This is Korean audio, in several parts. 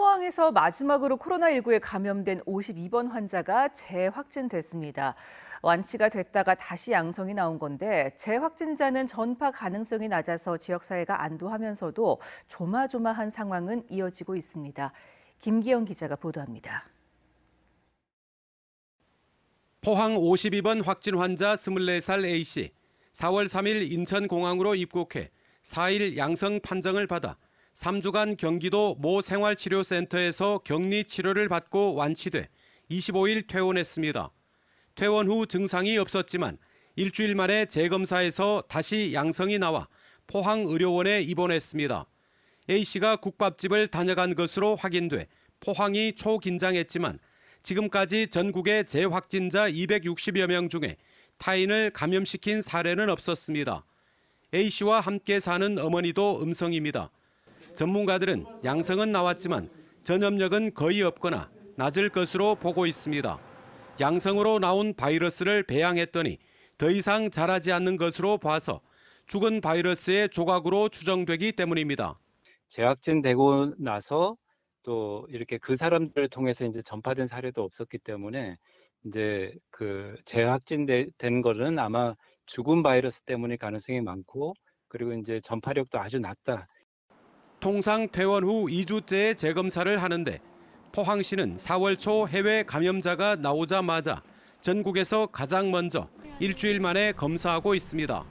포항에서 마지막으로 코로나19에 감염된 52번 환자가 재확진됐습니다. 완치가 됐다가 다시 양성이 나온 건데 재확진자는 전파 가능성이 낮아서 지역사회가 안도하면서도 조마조마한 상황은 이어지고 있습니다. 김기영 기자가 보도합니다. 포항 52번 확진 환자 24살 A씨. 4월 3일 인천공항으로 입국해 4일 양성 판정을 받아 3주간 경기도 모 생활치료센터에서 격리 치료를 받고 완치돼 25일 퇴원했습니다. 퇴원 후 증상이 없었지만 일주일 만에 재검사에서 다시 양성이 나와 포항의료원에 입원했습니다. A씨가 국밥집을 다녀간 것으로 확인돼 포항이 초긴장했지만 지금까지 전국의 재확진자 260여 명 중에 타인을 감염시킨 사례는 없었습니다. A씨와 함께 사는 어머니도 음성입니다. 전문가들은 양성은 나왔지만 전염력은 거의 없거나 낮을 것으로 보고 있습니다. 양성으로 나온 바이러스를 배양했더니 더 이상 자라지 않는 것으로 봐서 죽은 바이러스의 조각으로 추정되기 때문입니다. 재확진되고 나서 또 이렇게 그 사람들을 통해서 이제 전파된 사례도 없었기 때문에 이제 그 재확진된 거는 아마 죽은 바이러스 때문일 가능성이 많고 그리고 이제 전파력도 아주 낮다 통상 퇴원 후 2주째 재검사를 하는데 포항시는 4월 초 해외 감염자가 나오자마자 전국에서 가장 먼저 일주일 만에 검사하고 있습니다.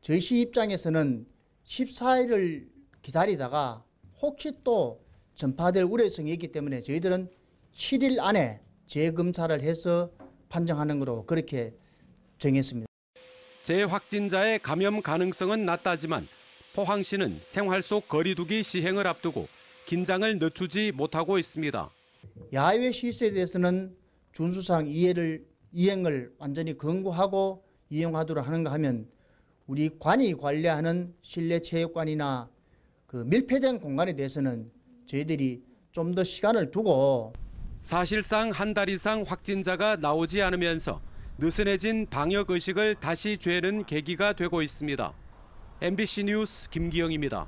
저희 시 입장에서는 14일을 기다리다가 혹시 또 전파될 우려성이 있기 때문에 저희들은 7일 안에 재검사를 해서 판정하는 것으로 그렇게 정했습니다. 재확진자의 감염 가능성은 낮다지만 포항시는 생활 속 거리두기 시행을 앞두고 긴장을 늦추지 못하고 있습니다. 야외 실수에 대해서는 준수상 이해를 이행을 완전히 권고하고 이용하도록 하는가 하면 우리 관이 관리하는 실내 체육관이나 그 밀폐된 공간에 대해서는 저희들이 좀 더 시간을 두고 사실상 한 달 이상 확진자가 나오지 않으면서 느슨해진 방역 의식을 다시 죄는 계기가 되고 있습니다. MBC 뉴스 김기영입니다.